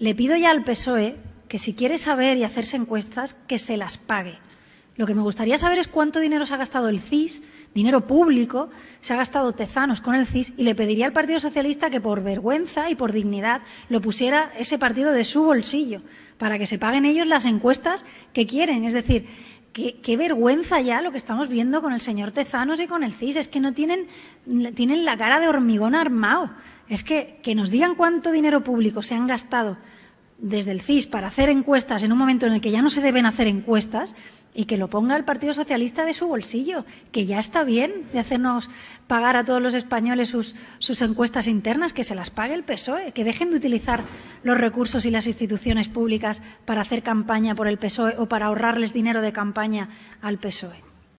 Le pido ya al PSOE que si quiere saber y hacerse encuestas, que se las pague. Lo que me gustaría saber es cuánto dinero se ha gastado el CIS, dinero público, se ha gastado Tezanos con el CIS y le pediría al Partido Socialista que por vergüenza y por dignidad lo pusiera ese partido de su bolsillo para que se paguen ellos las encuestas que quieren. Es decir, qué, vergüenza ya lo que estamos viendo con el señor Tezanos y con el CIS. Es que no tienen, la cara de hormigón armado. Es que, que nos digan cuánto dinero público se han gastado desde el CIS para hacer encuestas en un momento en el que ya no se deben hacer encuestas y que lo ponga el Partido Socialista de su bolsillo, que ya está bien de hacernos pagar a todos los españoles sus, sus encuestas internas, que se las pague el PSOE, que dejen de utilizar los recursos y las instituciones públicas para hacer campaña por el PSOE o para ahorrarles dinero de campaña al PSOE.